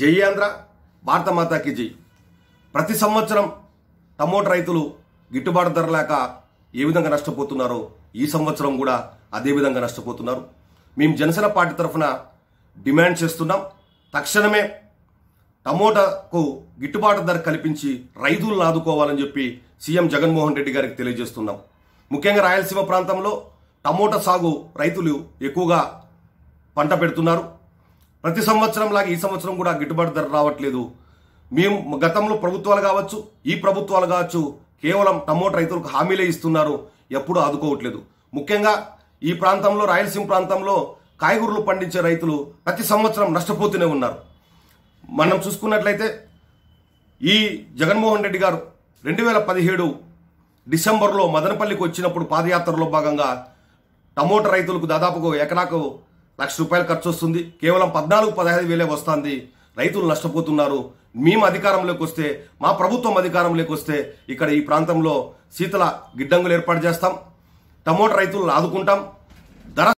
జై ఆంధ్ర మాతాకి జై ప్రతి సంవత్సరం టమోటా రైతులు గిట్టుబాటు ధర లేక ఏ విధంగా నష్టపోతున్నారో ఈ సంవత్సరం కూడా అదే విధంగా నష్టపోతున్నారు మేము జనసేన పార్టీ తరఫున డిమాండ్ చేస్తున్నాం తక్షణమే టమోటాకు గిట్టుబాటు ధర కల్పించి రైతులను ఆదుకోవాలని చెప్పి సీఎం జగన్మోహన్ రెడ్డి గారికి తెలియజేస్తున్నాం ముఖ్యంగా రాయలసీమ ప్రాంతంలో టమోటా సాగు రైతులు ఎక్కువగా పంట పెడుతున్నారు ప్రతి సంవత్సరం లాగా ఈ సంవత్సరం కూడా గిట్టుబాటు ధర రావట్లేదు మేము గతంలో ప్రభుత్వాలు కావచ్చు ఈ ప్రభుత్వాలు కావచ్చు కేవలం టమోటా రైతులకు హామీలే ఇస్తున్నారు ఎప్పుడూ ఆదుకోవట్లేదు ముఖ్యంగా ఈ ప్రాంతంలో రాయలసీమ ప్రాంతంలో కాయగూరలు పండించే రైతులు ప్రతి సంవత్సరం నష్టపోతూనే ఉన్నారు మనం చూసుకున్నట్లయితే ఈ జగన్మోహన్ రెడ్డి గారు రెండు వేల పదిహేడు డిసెంబర్లో మదనపల్లికి వచ్చినప్పుడు పాదయాత్రలో భాగంగా టమోటా రైతులకు దాదాపుగా ఎకరాకు లక్ష రూపాయలు ఖర్చు వస్తుంది కేవలం పద్నాలుగు పదహైదు వేలే వస్తుంది రైతులు నష్టపోతున్నారు మేము అధికారంలోకి వస్తే మా ప్రభుత్వం అధికారంలోకి వస్తే ఇక్కడ ఈ ప్రాంతంలో శీతల గిడ్డంగులు ఏర్పాటు చేస్తాం టమోటా రైతులను ఆదుకుంటాం